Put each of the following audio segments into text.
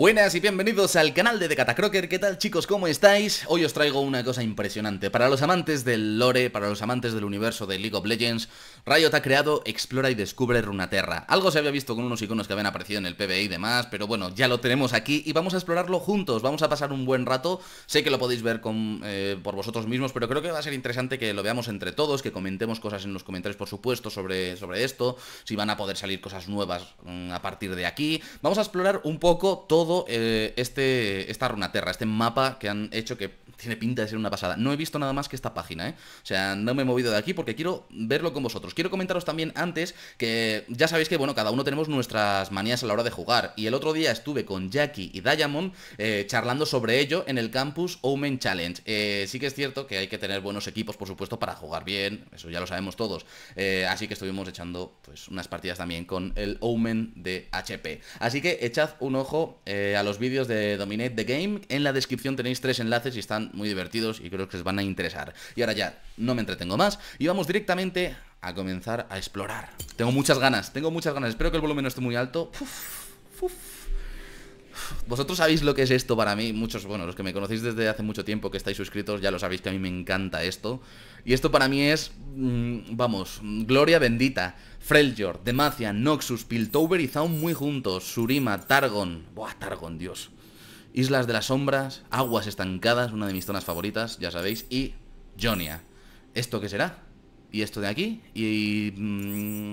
Buenas y bienvenidos al canal de Crocker. ¿qué tal chicos? ¿Cómo estáis? Hoy os traigo una cosa impresionante. Para los amantes del lore, para los amantes del universo de League of Legends, Riot ha creado Explora y Descubre Runaterra. Algo se había visto con unos iconos que habían aparecido en el PBI y demás, pero bueno, ya lo tenemos aquí y vamos a explorarlo juntos, vamos a pasar un buen rato. Sé que lo podéis ver eh, por vosotros mismos, pero creo que va a ser interesante que lo veamos entre todos, que comentemos cosas en los comentarios, por supuesto, sobre, sobre esto, si van a poder salir cosas nuevas mm, a partir de aquí. Vamos a explorar un poco todo eh, este, esta Runaterra, este mapa que han hecho que tiene pinta de ser una pasada. No he visto nada más que esta página, ¿eh? O sea, no me he movido de aquí porque quiero verlo con vosotros. Quiero comentaros también antes que ya sabéis que, bueno, cada uno tenemos nuestras manías a la hora de jugar. Y el otro día estuve con Jackie y Diamond eh, charlando sobre ello en el campus Omen Challenge. Eh, sí que es cierto que hay que tener buenos equipos, por supuesto, para jugar bien. Eso ya lo sabemos todos. Eh, así que estuvimos echando pues unas partidas también con el Omen de HP. Así que echad un ojo a los vídeos de Dominate the Game. En la descripción tenéis tres enlaces y están muy divertidos y creo que os van a interesar. Y ahora ya, no me entretengo más y vamos directamente a comenzar a explorar. Tengo muchas ganas, tengo muchas ganas. Espero que el volumen no esté muy alto. Vosotros sabéis lo que es esto para mí, muchos, bueno, los que me conocéis desde hace mucho tiempo que estáis suscritos, ya lo sabéis que a mí me encanta esto. Y esto para mí es, mm, vamos, Gloria Bendita, Freljord, Demacia, Noxus, Piltover y Zaun muy juntos, Surima, Targon, buah, Targon, Dios. Islas de las Sombras, Aguas Estancadas, una de mis zonas favoritas, ya sabéis, y Jonia. ¿Esto qué será? ¿Y esto de aquí? ¿Y... Mm,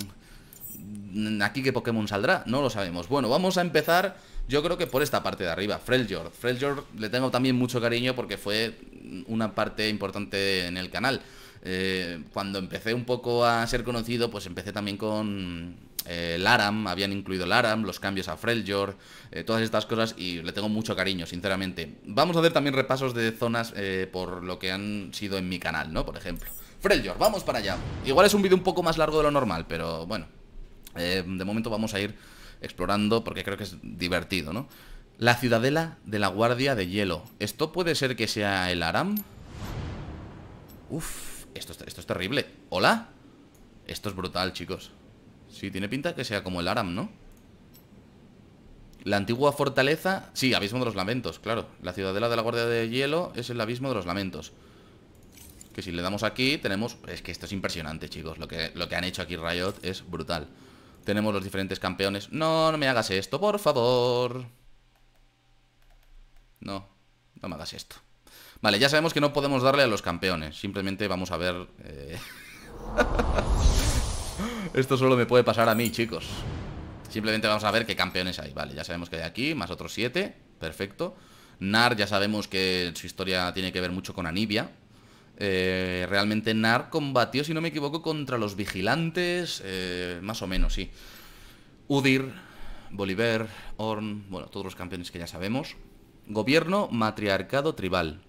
aquí qué Pokémon saldrá? No lo sabemos. Bueno, vamos a empezar yo creo que por esta parte de arriba, Freljord. Freljord le tengo también mucho cariño porque fue una parte importante en el canal. Eh, cuando empecé un poco a ser conocido, pues empecé también con el eh, Aram, habían incluido Aram, los cambios a Freljord, eh, todas estas cosas y le tengo mucho cariño, sinceramente. Vamos a hacer también repasos de zonas eh, por lo que han sido en mi canal, ¿no? Por ejemplo. Freljord, vamos para allá. Igual es un vídeo un poco más largo de lo normal, pero bueno. de momento vamos a ir explorando porque creo que es divertido, ¿no? La ciudadela de la guardia de hielo. ¿Esto puede ser que sea el Aram? Uf, esto, esto es terrible. ¿Hola? Esto es brutal, chicos. Sí, tiene pinta que sea como el Aram, ¿no? La antigua fortaleza... Sí, Abismo de los Lamentos, claro. La ciudadela de la Guardia de Hielo es el Abismo de los Lamentos. Que si le damos aquí tenemos... Es que esto es impresionante, chicos. Lo que, lo que han hecho aquí Riot es brutal. Tenemos los diferentes campeones. No, no me hagas esto, por favor. No, no me hagas esto. Vale, ya sabemos que no podemos darle a los campeones. Simplemente vamos a ver... Eh, Esto solo me puede pasar a mí, chicos Simplemente vamos a ver qué campeones hay Vale, ya sabemos que hay aquí, más otros siete Perfecto Nar ya sabemos que su historia tiene que ver mucho con Anibia. Eh, realmente Nar combatió, si no me equivoco, contra los vigilantes eh, Más o menos, sí Udir, Bolívar, Orn Bueno, todos los campeones que ya sabemos Gobierno matriarcado tribal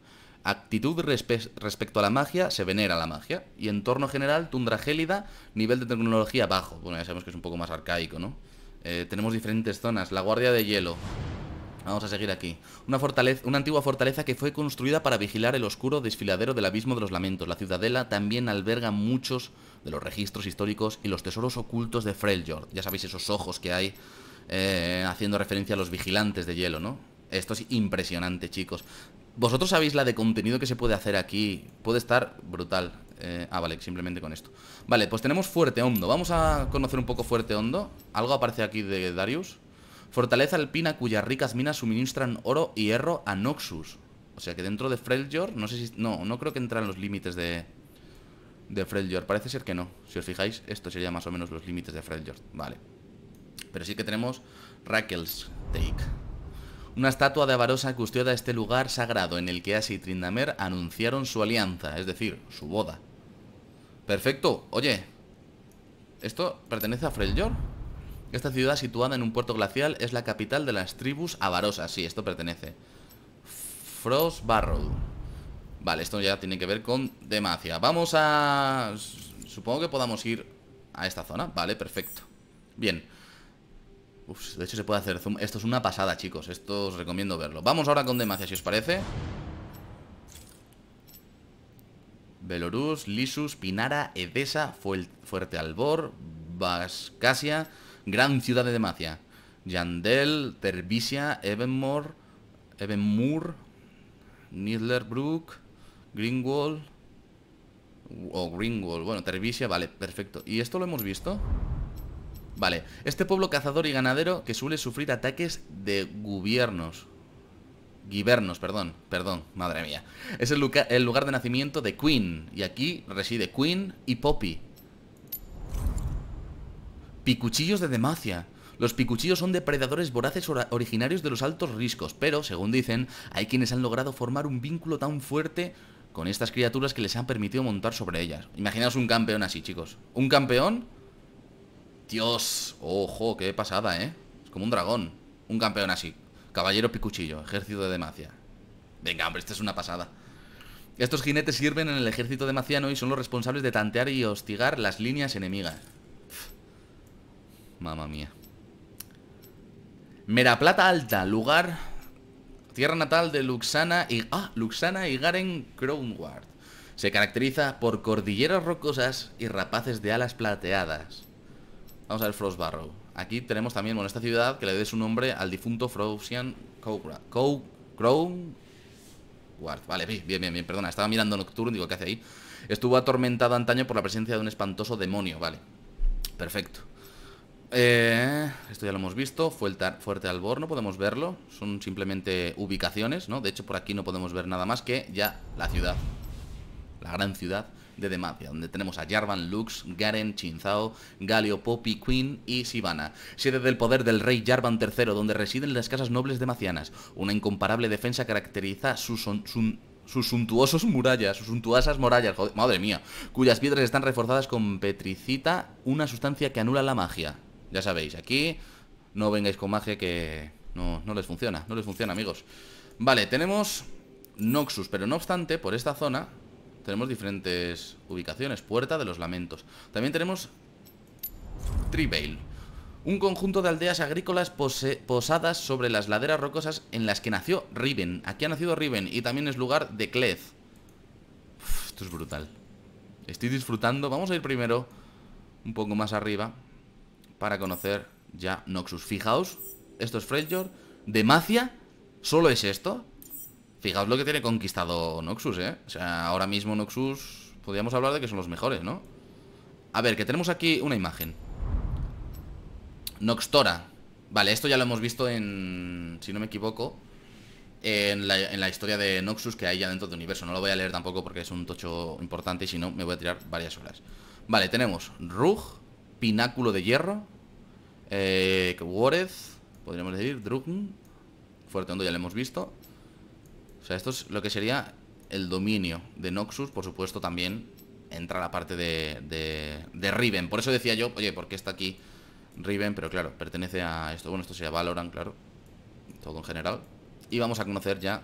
Actitud respecto a la magia, se venera la magia. Y entorno general, tundra gélida, nivel de tecnología bajo. Bueno, ya sabemos que es un poco más arcaico, ¿no? Eh, tenemos diferentes zonas. La guardia de hielo. Vamos a seguir aquí. Una, antigua fortaleza que fue construida para vigilar el oscuro desfiladero del abismo de los lamentos. La ciudadela también alberga muchos de los registros históricos y los tesoros ocultos de Freljord. Ya sabéis esos ojos que hay eh, haciendo referencia a los vigilantes de hielo, ¿no? Esto es impresionante, chicos. Vosotros sabéis la de contenido que se puede hacer aquí. Puede estar brutal. Eh, ah, vale, simplemente con esto. Vale, pues tenemos Fuerte Hondo. Vamos a conocer un poco Fuerte Hondo. Algo aparece aquí de Darius. Fortaleza alpina cuyas ricas minas suministran oro y hierro a Noxus. O sea que dentro de Freljord, no sé si... No, no creo que entran los límites de... De Freljord, parece ser que no. Si os fijáis, esto sería más o menos los límites de Freljord. Vale. Pero sí que tenemos Rackles Take. Una estatua de Avarosa custodia este lugar sagrado en el que Asi y Trindamer anunciaron su alianza, es decir, su boda. Perfecto, oye. ¿Esto pertenece a Freljord? Esta ciudad situada en un puerto glacial es la capital de las tribus avarosas. Sí, esto pertenece. Frost Vale, esto ya tiene que ver con Demacia. Vamos a... Supongo que podamos ir a esta zona. Vale, perfecto. Bien de hecho se puede hacer zoom. Esto es una pasada, chicos. Esto os recomiendo verlo. Vamos ahora con Demacia, si os parece. Belorus, Lisus, Pinara, Edesa, Fuerte Albor, Vascasia, Gran Ciudad de Demacia. Yandel, Tervisia, Evenmore, Evenmoor, Nidlerbrook, Greenwall o Greenwall, bueno, Tervisia, vale, perfecto. ¿Y esto lo hemos visto? Vale, este pueblo cazador y ganadero que suele sufrir ataques de gobiernos. Givernos, perdón, perdón, madre mía. Es el, lugar, el lugar de nacimiento de Queen. Y aquí reside Queen y Poppy. Picuchillos de Demacia. Los picuchillos son depredadores voraces originarios de los altos riscos, pero, según dicen, hay quienes han logrado formar un vínculo tan fuerte con estas criaturas que les han permitido montar sobre ellas. Imaginaos un campeón así, chicos. Un campeón Dios, ojo, qué pasada, ¿eh? Es como un dragón, un campeón así Caballero Picuchillo, ejército de Demacia Venga, hombre, esta es una pasada Estos jinetes sirven en el ejército demaciano Y son los responsables de tantear y hostigar las líneas enemigas Mamma mía plata Alta, lugar Tierra natal de Luxana y... Ah, Luxana y Garen Crownward Se caracteriza por cordilleras rocosas y rapaces de alas plateadas Vamos a ver Frostbarrow. Aquí tenemos también, bueno, esta ciudad que le dé su nombre al difunto Frosian Ward. Vale, bien, bien, bien, perdona, estaba mirando nocturno, digo, ¿qué hace ahí? Estuvo atormentado antaño por la presencia de un espantoso demonio, vale. Perfecto. Eh, esto ya lo hemos visto, Fuerte, fuerte Albor, podemos verlo, son simplemente ubicaciones, ¿no? De hecho, por aquí no podemos ver nada más que ya la ciudad, la gran ciudad de Demacia, donde tenemos a Jarvan, Lux, Garen, Chinzao, Galio, Poppy, Queen y Sivana. Sede del poder del rey Jarvan III, donde residen las casas nobles demacianas. Una incomparable defensa caracteriza sus suntuosos murallas, sus suntuosas murallas, madre mía, cuyas piedras están reforzadas con petricita, una sustancia que anula la magia. Ya sabéis, aquí no vengáis con magia que no, no les funciona, no les funciona, amigos. Vale, tenemos Noxus, pero no obstante, por esta zona tenemos diferentes ubicaciones. Puerta de los Lamentos. También tenemos Trivale. Un conjunto de aldeas agrícolas posadas sobre las laderas rocosas en las que nació Riven. Aquí ha nacido Riven y también es lugar de Cleth. esto es brutal. Estoy disfrutando. Vamos a ir primero un poco más arriba para conocer ya Noxus. Fijaos, esto es Freljord. Demacia, solo es esto. Fijaos lo que tiene conquistado Noxus, ¿eh? O sea, ahora mismo Noxus podríamos hablar de que son los mejores, ¿no? A ver, que tenemos aquí una imagen. Noxtora. Vale, esto ya lo hemos visto en... Si no me equivoco, en la, historia de Noxus que hay ya dentro del universo. No lo voy a leer tampoco porque es un tocho importante y si no me voy a tirar varias horas. Vale, tenemos Rug, Pináculo de Hierro, eh, Warez, podríamos decir, Drugn, Fuerte Hondo ya lo hemos visto, sea, esto es lo que sería el dominio de Noxus, por supuesto también entra la parte de, de, Riven. Por eso decía yo, oye, ¿por qué está aquí Riven? Pero claro, pertenece a esto. Bueno, esto sería Valorant, claro. Todo en general. Y vamos a conocer ya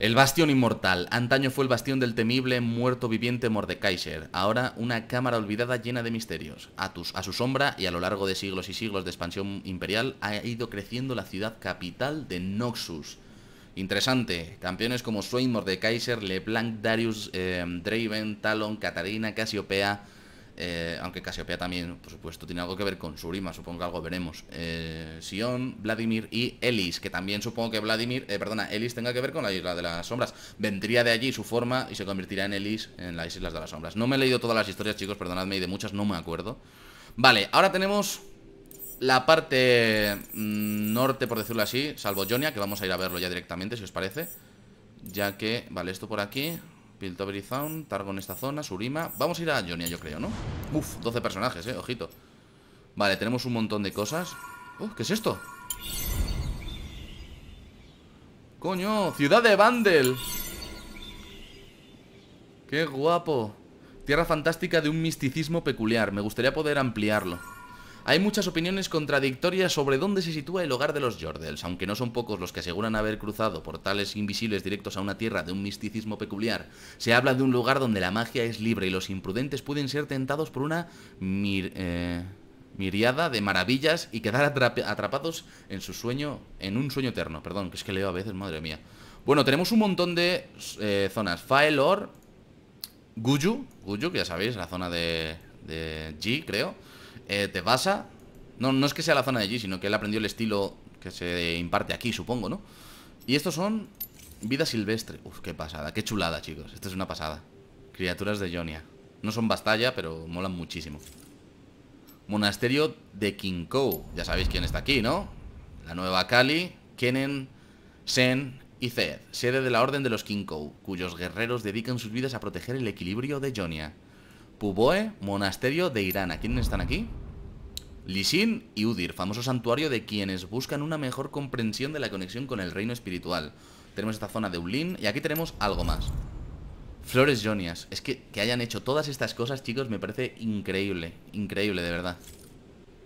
el bastión inmortal. Antaño fue el bastión del temible muerto viviente Mordekaiser. Ahora una cámara olvidada llena de misterios. A, tus, a, su sombra y a lo largo de siglos y siglos de expansión imperial ha ido creciendo la ciudad capital de Noxus. Interesante, campeones como Swain, de Kaiser, LeBlanc, Darius, eh, Draven, Talon, Katarina, Casiopea, eh, aunque Casiopea también, por supuesto, tiene algo que ver con Surima, supongo que algo veremos. Eh, Sion, Vladimir y Elis, que también supongo que Vladimir, perdona, Elis tenga que ver con la Isla de las Sombras. Vendría de allí su forma y se convertirá en Elis en las Islas de las Sombras. No me he leído todas las historias, chicos, perdonadme, y de muchas no me acuerdo. Vale, ahora tenemos la parte mm, norte, por decirlo así, salvo Jonia, que vamos a ir a verlo ya directamente, si os parece. Ya que, vale, esto por aquí, Piltover Targon Targo en esta zona, Surima. Vamos a ir a Jonia, yo creo, ¿no? Uf, 12 personajes, eh, ojito. Vale, tenemos un montón de cosas. Uh, ¿qué es esto? Coño, ciudad de Vandel. Qué guapo. Tierra fantástica de un misticismo peculiar. Me gustaría poder ampliarlo. Hay muchas opiniones contradictorias sobre dónde se sitúa el hogar de los Jordels, aunque no son pocos los que aseguran haber cruzado portales invisibles directos a una tierra de un misticismo peculiar. Se habla de un lugar donde la magia es libre y los imprudentes pueden ser tentados por una eh, miriada de maravillas y quedar atrapados en su sueño, en un sueño eterno. Perdón, que es que leo a veces, madre mía. Bueno, tenemos un montón de eh, zonas. Faelor, Guyu, Guyu, que ya sabéis, la zona de, de G, creo eh, te pasa. No, no es que sea la zona de allí, sino que él aprendió el estilo que se imparte aquí, supongo, ¿no? Y estos son vida silvestre. Uf, qué pasada, qué chulada, chicos. esta es una pasada. Criaturas de Jonia. No son bastalla, pero molan muchísimo. Monasterio de Kinkou. Ya sabéis quién está aquí, ¿no? La nueva Kali, Kenen, Sen y Zed, sede de la Orden de los Kinkou, cuyos guerreros dedican sus vidas a proteger el equilibrio de Jonia. Puboe, monasterio de Irana. ¿Quiénes están aquí? Lisin y Udir, famoso santuario de quienes buscan una mejor comprensión de la conexión con el reino espiritual. Tenemos esta zona de Ulin y aquí tenemos algo más. Flores Jonias. Es que, que hayan hecho todas estas cosas, chicos, me parece increíble. Increíble, de verdad.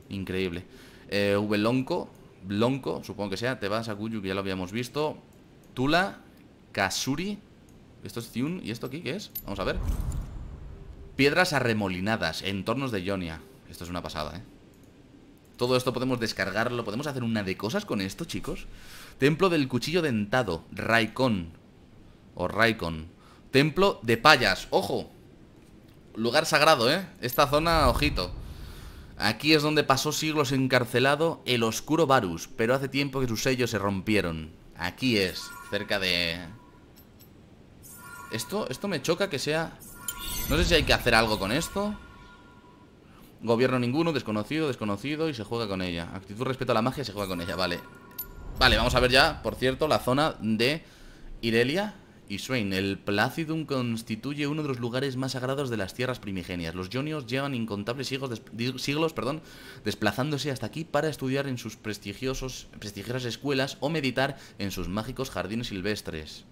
Increíble. Eh, Blonco, supongo que sea. Te vas a que ya lo habíamos visto. Tula, Kasuri. Esto es Tion ¿Y esto aquí qué es? Vamos a ver. Piedras arremolinadas, entornos de Ionia. Esto es una pasada, ¿eh? Todo esto podemos descargarlo, podemos hacer una de cosas con esto, chicos. Templo del cuchillo dentado, Raikon. O Raikon. Templo de payas, ojo. Lugar sagrado, ¿eh? Esta zona, ojito. Aquí es donde pasó siglos encarcelado el oscuro Varus, pero hace tiempo que sus sellos se rompieron. Aquí es, cerca de... Esto, esto me choca que sea... No sé si hay que hacer algo con esto. Gobierno ninguno, desconocido, desconocido y se juega con ella. Actitud respeto a la magia se juega con ella, vale. Vale, vamos a ver ya, por cierto, la zona de Irelia y Swain. El Placidum constituye uno de los lugares más sagrados de las tierras primigenias. Los Jonios llevan incontables siglos, siglos perdón, desplazándose hasta aquí para estudiar en sus prestigiosos, prestigiosas escuelas o meditar en sus mágicos jardines silvestres.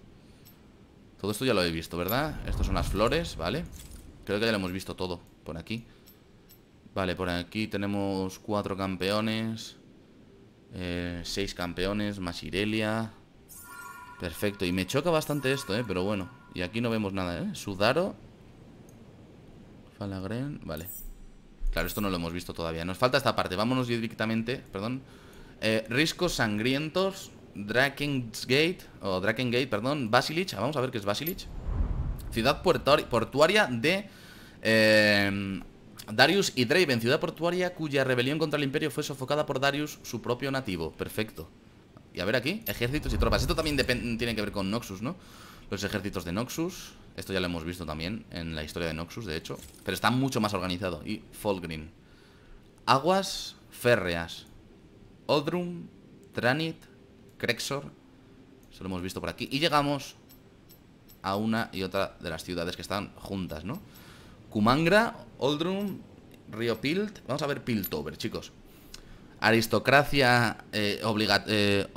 Todo esto ya lo he visto, ¿verdad? Estas son las flores, ¿vale? Creo que ya lo hemos visto todo por aquí Vale, por aquí tenemos cuatro campeones eh, Seis campeones, más Irelia Perfecto, y me choca bastante esto, ¿eh? Pero bueno, y aquí no vemos nada, ¿eh? Sudaro Falagren, vale Claro, esto no lo hemos visto todavía Nos falta esta parte, vámonos directamente, perdón eh, Riscos sangrientos Drakengate, o Drakengate, perdón, Basilich, ah, vamos a ver qué es Basilich. Ciudad portuaria de em, Darius y Draven, ciudad portuaria cuya rebelión contra el imperio fue sofocada por Darius, su propio nativo. Perfecto. Y a ver aquí, ejércitos y tropas. Esto también tiene que ver con Noxus, ¿no? Los ejércitos de Noxus. Esto ya lo hemos visto también en la historia de Noxus, de hecho. Pero está mucho más organizado. Y Folgreen. Aguas férreas. Odrum, Tranit, Crexor. Eso lo hemos visto por aquí. Y llegamos a una y otra de las ciudades que están juntas, ¿no? Kumangra, Oldrum, Río Pilt. Vamos a ver Piltover, chicos. Aristocracia eh, obliga eh,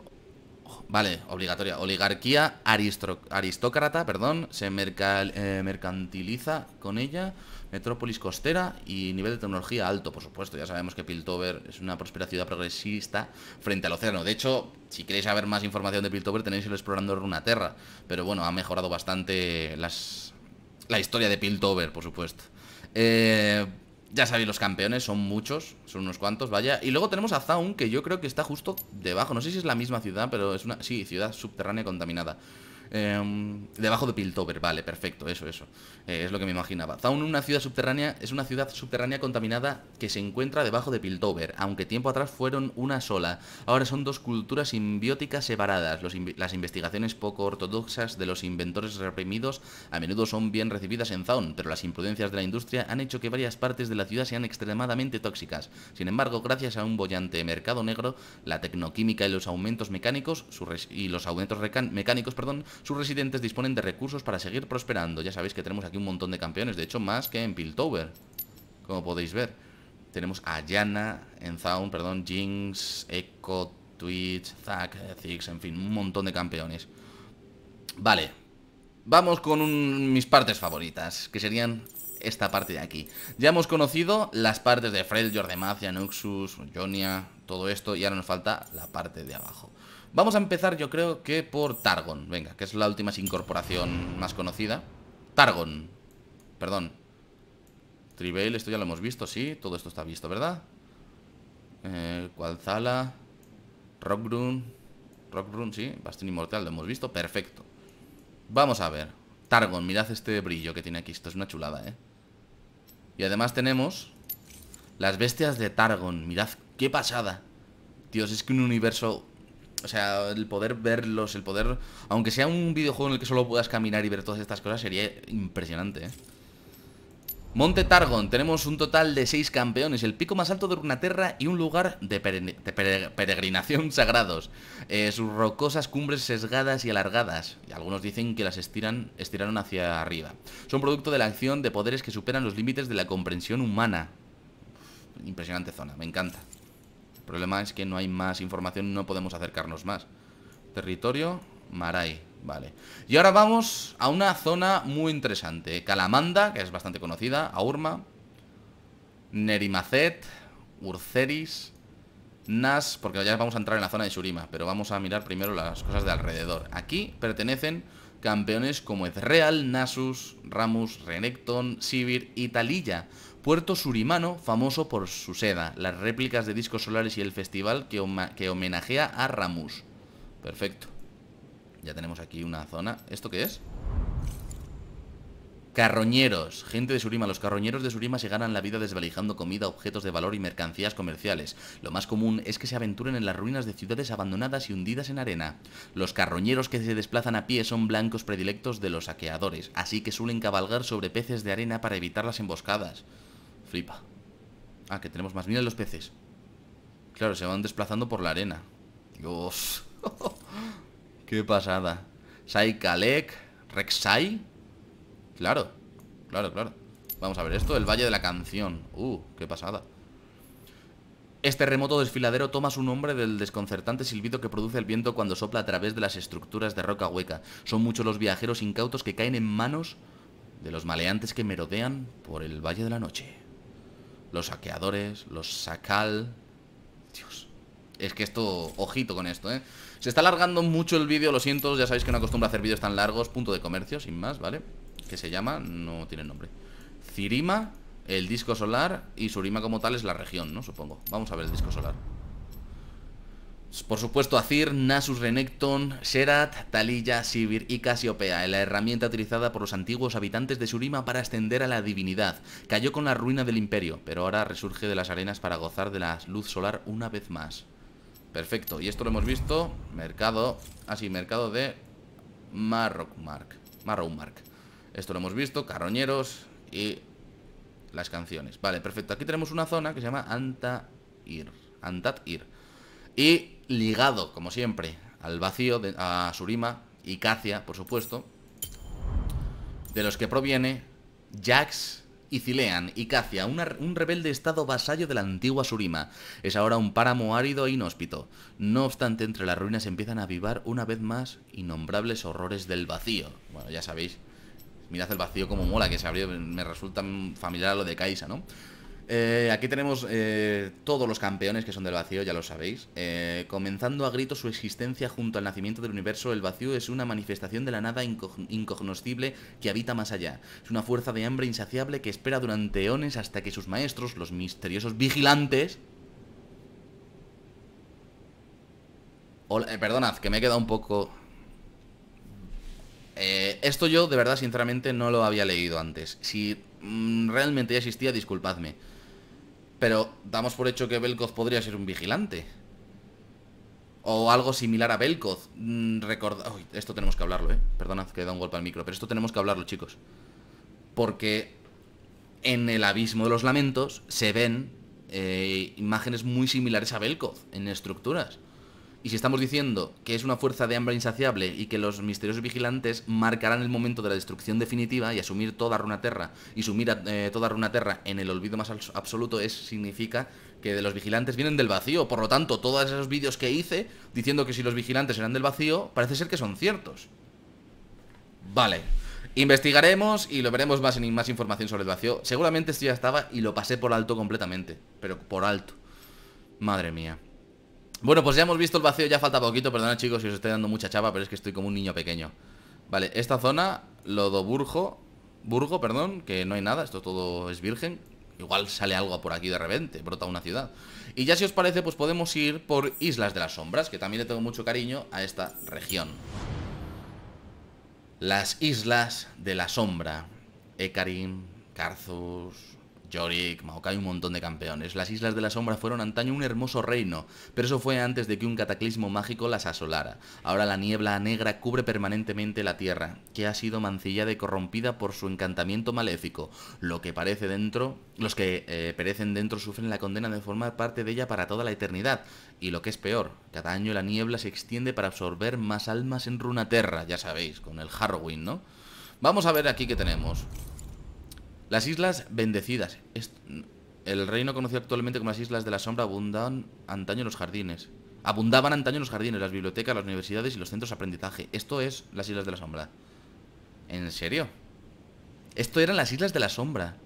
Vale, obligatoria. Oligarquía aristócrata, perdón, se eh, mercantiliza con ella metrópolis costera y nivel de tecnología alto, por supuesto. Ya sabemos que Piltover es una próspera ciudad progresista frente al océano. De hecho, si queréis saber más información de Piltover, tenéis explorando Explorando Runaterra. Pero bueno, ha mejorado bastante la historia de Piltover, por supuesto. Eh, ya sabéis, los campeones son muchos, son unos cuantos, vaya. Y luego tenemos a Zaun, que yo creo que está justo debajo. No sé si es la misma ciudad, pero es una... Sí, ciudad subterránea contaminada. Em, debajo de Piltover, vale, perfecto, eso, eso. Eh, es lo que me imaginaba. Zaun, una ciudad subterránea, es una ciudad subterránea contaminada que se encuentra debajo de Piltover, aunque tiempo atrás fueron una sola. Ahora son dos culturas simbióticas separadas. las investigaciones poco ortodoxas de los inventores reprimidos a menudo son bien recibidas en Zaun, pero las imprudencias de la industria han hecho que varias partes de la ciudad sean extremadamente tóxicas. Sin embargo, gracias a un bollante mercado negro, la tecnoquímica y los aumentos mecánicos y los aumentos mecánicos, perdón, sus residentes disponen de recursos para seguir prosperando. Ya sabéis que tenemos aquí un montón de campeones, de hecho más que en Piltover, como podéis ver. Tenemos a en Zaun, perdón, Jinx, Echo, Twitch, Zack, Ziggs, en fin, un montón de campeones. Vale, vamos con mis partes favoritas, que serían esta parte de aquí. Ya hemos conocido las partes de Freljord, de Nuxus, Jonia, todo esto, y ahora nos falta la parte de abajo. Vamos a empezar yo creo que por Targon, venga, que es la última incorporación más conocida. Targon, perdón. Tribale, esto ya lo hemos visto, sí, todo esto está visto, ¿verdad? Eh, Qualzala, Rockbrun, Rockbrun, sí, Bastión Inmortal, lo hemos visto, perfecto. Vamos a ver, Targon, mirad este brillo que tiene aquí, esto es una chulada, ¿eh? Y además tenemos las bestias de Targon, mirad qué pasada. Dios, es que un universo o sea, el poder verlos, el poder, aunque sea un videojuego en el que solo puedas caminar y ver todas estas cosas, sería impresionante, ¿eh? Monte Targon, tenemos un total de seis campeones, el pico más alto de Runaterra y un lugar de, peregrinación sagrados. Eh, sus rocosas cumbres sesgadas y alargadas, algunos dicen que las estiraron hacia arriba. Son producto de la acción de poderes que superan los límites de la comprensión humana. Impresionante zona, me encanta. El problema es que no hay más información, no podemos acercarnos más. Territorio, Marai, vale. Y ahora vamos a una zona muy interesante. Calamanda, que es bastante conocida, Aurma, Nerimacet, Urceris, Nas, porque ya vamos a entrar en la zona de Shurima, pero vamos a mirar primero las cosas de alrededor. Aquí pertenecen campeones como Ezreal, Nasus, Ramus, Renekton, Sivir y Talilla. Puerto Surimano, famoso por su seda, las réplicas de discos solares y el festival que, homenajea a Ramus. Perfecto. Ya tenemos aquí una zona. ¿Esto qué es? Carroñeros. Gente de Surima. Los carroñeros de Surima se ganan la vida desvalijando comida, objetos de valor y mercancías comerciales. Lo más común es que se aventuren en las ruinas de ciudades abandonadas y hundidas en arena. Los carroñeros que se desplazan a pie son blancos predilectos de los saqueadores, así que suelen cabalgar sobre peces de arena para evitar las emboscadas. Ah, que tenemos más. Mira los peces. Claro, se van desplazando por la arena. Dios. Qué pasada. Sai Kalek, Rexai. Claro, claro, claro. Vamos a ver esto, el Valle de la Canción. Uh, qué pasada. Este remoto desfiladero toma su nombre del desconcertante silbido que produce el viento cuando sopla a través de las estructuras de roca hueca. Son muchos los viajeros incautos que caen en manos de los maleantes que merodean por el Valle de la Noche. Los saqueadores, los sacal... Dios. Es que esto, ojito con esto, ¿eh? Se está alargando mucho el vídeo, lo siento, ya sabéis que no acostumbro a hacer vídeos tan largos. Punto de comercio, sin más, ¿vale? Que se llama, no tiene nombre. Cirima, el disco solar y Surima como tal es la región, ¿no? Supongo. Vamos a ver el disco solar. Pues, por supuesto Azir, Nasus Renekton, Sherat, Talilla, Sivir y Casiopea, la herramienta utilizada por los antiguos habitantes de Surima para ascender a la divinidad. Cayó con la ruina del imperio, pero ahora resurge de las arenas para gozar de la luz solar una vez más. Perfecto, y esto lo hemos visto, mercado, así, ah, mercado de Marrockmark, Marrockmark. Esto lo hemos visto, carroñeros y las canciones. Vale, perfecto, aquí tenemos una zona que se llama Antair, Antatir. Y ligado, como siempre, al vacío, de, a Surima y Cacia, por supuesto, de los que proviene Jax y Cilean y Cacia, un rebelde estado vasallo de la antigua Surima. Es ahora un páramo árido e inhóspito. No obstante, entre las ruinas empiezan a avivar una vez más innombrables horrores del vacío. Bueno, ya sabéis, mirad el vacío como mola que se abrió, me resulta familiar a lo de Kaisa, ¿no? Eh, aquí tenemos eh, todos los campeones que son del vacío, ya lo sabéis. Eh, comenzando a grito su existencia junto al nacimiento del universo, el vacío es una manifestación de la nada incognoscible que habita más allá. Es una fuerza de hambre insaciable que espera durante eones hasta que sus maestros, los misteriosos vigilantes... Hola, perdonad, que me he quedado un poco... esto yo, de verdad, sinceramente, no lo había leído antes. Si Mm, realmente ya existía, disculpadme. Pero damos por hecho que Belkoz podría ser un vigilante. O algo similar a Belkoz. Mm, Recorda... esto tenemos que hablarlo, ¿eh? Perdonad que da un golpe al micro, pero esto tenemos que hablarlo, chicos. Porque en el abismo de los lamentos se ven eh, imágenes muy similares a Belkoz en estructuras. Y si estamos diciendo que es una fuerza de hambre insaciable y que los misteriosos vigilantes marcarán el momento de la destrucción definitiva y asumir toda Runaterra y sumir eh, toda Runa toda en el olvido más absoluto, es, significa que de los vigilantes vienen del vacío. Por lo tanto, todos esos vídeos que hice diciendo que si los vigilantes eran del vacío, parece ser que son ciertos. Vale. Investigaremos y lo veremos más en más información sobre el vacío. Seguramente esto ya estaba y lo pasé por alto completamente. Pero por alto. Madre mía. Bueno, pues ya hemos visto el vacío, ya falta poquito Perdona chicos si os estoy dando mucha chava, pero es que estoy como un niño pequeño Vale, esta zona Lodoburgo Burgo, perdón, que no hay nada, esto todo es virgen Igual sale algo por aquí de repente, brota una ciudad Y ya si os parece, pues podemos ir por Islas de las Sombras Que también le tengo mucho cariño a esta región Las Islas de la Sombra Ecarim, Carthus, Yorick, Maokai, un montón de campeones. Las Islas de la Sombra fueron antaño un hermoso reino, pero eso fue antes de que un cataclismo mágico las asolara. Ahora la niebla negra cubre permanentemente la tierra, que ha sido mancillada y corrompida por su encantamiento maléfico. Lo que parece dentro, los que eh, perecen dentro sufren la condena de formar parte de ella para toda la eternidad. Y lo que es peor, cada año la niebla se extiende para absorber más almas en Runaterra, ya sabéis, con el Harrowing, ¿no? Vamos a ver aquí qué tenemos. Las Islas Bendecidas. el reino conocido actualmente como las Islas de la Sombra abundaban antaño en los jardines. Abundaban antaño en los jardines, las bibliotecas, las universidades y los centros de aprendizaje. Esto es las Islas de la Sombra. ¿En serio? Esto eran las Islas de la Sombra.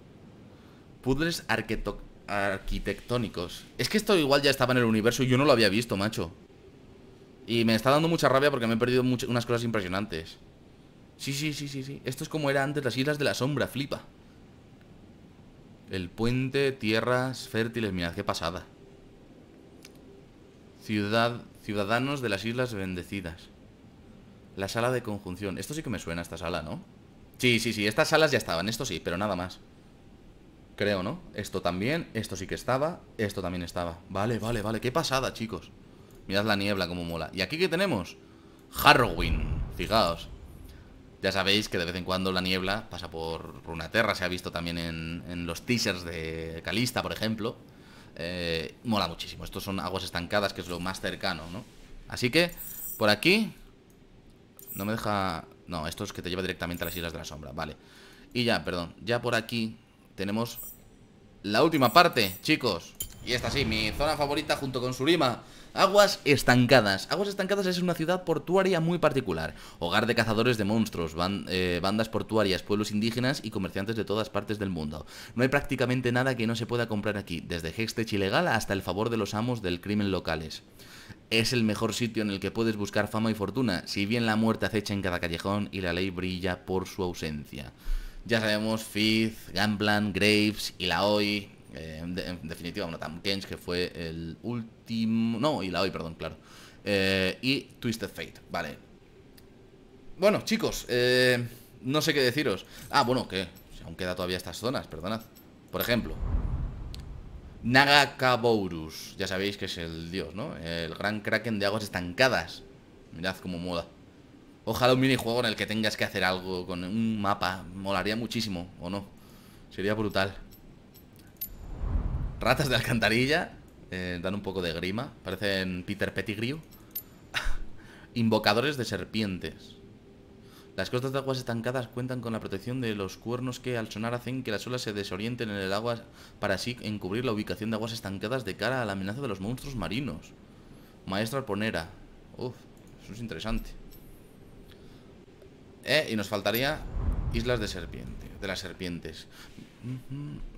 Puzzles arquitectónicos. Es que esto igual ya estaba en el universo y yo no lo había visto, macho. Y me está dando mucha rabia porque me he perdido unas cosas impresionantes. Sí, sí, sí, sí, sí. Esto es como era antes las Islas de la Sombra, flipa. El puente, tierras fértiles. Mirad qué pasada. Ciudad, ciudadanos de las Islas Bendecidas. La sala de conjunción. Esto sí que me suena, esta sala, ¿no? Sí, sí, sí. Estas salas ya estaban. Esto sí, pero nada más. Creo, ¿no? Esto también. Esto sí que estaba. Esto también estaba. Vale, vale, vale. Qué pasada, chicos. Mirad la niebla como mola. ¿Y aquí qué tenemos? Harrowing. Fijaos. Ya sabéis que de vez en cuando la niebla pasa por Runaterra, se ha visto también en, los teasers de Calista, por ejemplo. Eh, mola muchísimo. Estos son aguas estancadas, que es lo más cercano, ¿no? Así que, por aquí... No me deja... No, esto es que te lleva directamente a las Islas de la Sombra, vale. Y ya, perdón, ya por aquí tenemos la última parte, chicos. Y esta sí, mi zona favorita junto con Surima. Aguas Estancadas. Aguas Estancadas es una ciudad portuaria muy particular, hogar de cazadores de monstruos, eh, bandas portuarias, pueblos indígenas y comerciantes de todas partes del mundo. No hay prácticamente nada que no se pueda comprar aquí, desde Hextech ilegal hasta el favor de los amos del crimen locales. Es el mejor sitio en el que puedes buscar fama y fortuna, si bien la muerte acecha en cada callejón y la ley brilla por su ausencia. Ya sabemos, Fizz, Gamblan, Graves, y la Hoy... Eh, en, definitiva, una que fue el último... No, y la hoy, perdón, claro. Eh, y Twisted Fate, vale. Bueno, chicos, eh, no sé qué deciros. Ah, bueno, que aún queda todavía estas zonas, perdonad. Por ejemplo, Nagakabourus. Ya sabéis que es el dios, ¿no? El gran kraken de aguas estancadas. Mirad como mola. Ojalá un minijuego en el que tengas que hacer algo con un mapa. Molaría muchísimo, ¿o no? Sería brutal. Ratas de alcantarilla. Eh, dan un poco de grima. Parecen Peter Pettigrew. Invocadores de serpientes. Las costas de aguas estancadas cuentan con la protección de los cuernos que al sonar hacen que las olas se desorienten en el agua para así encubrir la ubicación de aguas estancadas de cara a la amenaza de los monstruos marinos. Maestra Alponera. Uf, eso es interesante. Eh, y nos faltaría Islas de Serpiente, de las serpientes.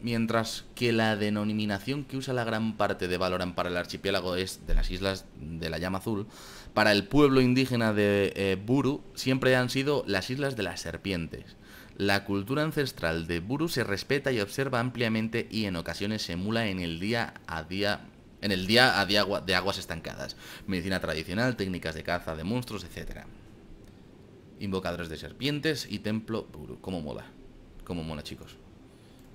Mientras que la denominación que usa la gran parte de valoran para el archipiélago es de las islas de la llama azul, para el pueblo indígena de eh, Buru siempre han sido las islas de las serpientes. La cultura ancestral de Buru se respeta y observa ampliamente y en ocasiones se emula en el día a día en el día a día de aguas estancadas, medicina tradicional, técnicas de caza de monstruos, etc. Invocadores de serpientes y templo Buru. Como mola. Como mola, chicos.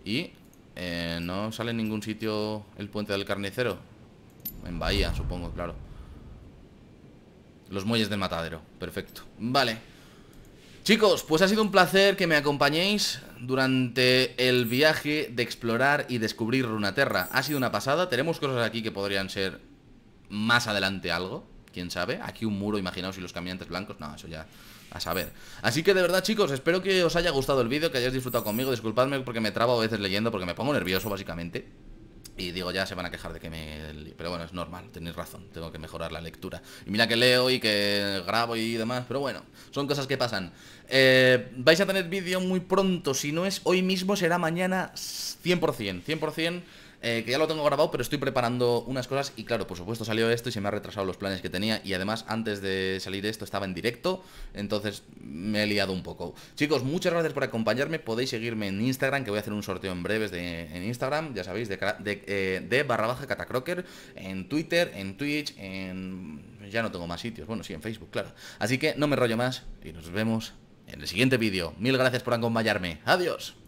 Y eh, no sale en ningún sitio el puente del carnicero. En Bahía, supongo, claro. Los muelles del matadero. Perfecto. Vale. Chicos, pues ha sido un placer que me acompañéis durante el viaje de explorar y descubrir una tierra. Ha sido una pasada. Tenemos cosas aquí que podrían ser más adelante algo. Quién sabe. Aquí un muro, imaginaos, y los caminantes blancos. No, eso ya a saber. Así que de verdad, chicos, espero que os haya gustado el vídeo, que hayáis disfrutado conmigo. Disculpadme porque me trabo a veces leyendo, porque me pongo nervioso, básicamente. Y digo, ya se van a quejar de que me... Pero bueno, es normal, tenéis razón, tengo que mejorar la lectura. Y mira que leo y que grabo y demás, pero bueno, son cosas que pasan. Eh, vais a tener vídeo muy pronto, si no es hoy mismo, será mañana 100%, 100%. Eh, que ya lo tengo grabado, pero estoy preparando unas cosas y claro, por supuesto salió esto y se me ha retrasado los planes que tenía y además antes de salir esto estaba en directo, entonces me he liado un poco. Chicos, muchas gracias por acompañarme, podéis seguirme en Instagram, que voy a hacer un sorteo en breves de, en Instagram, ya sabéis, de, de, eh, barra baja catacroker, en Twitter, en Twitch, en... Ya no tengo más sitios, bueno, sí, en Facebook, claro. Así que no me rollo más y nos vemos en el siguiente vídeo. Mil gracias por acompañarme. Adiós.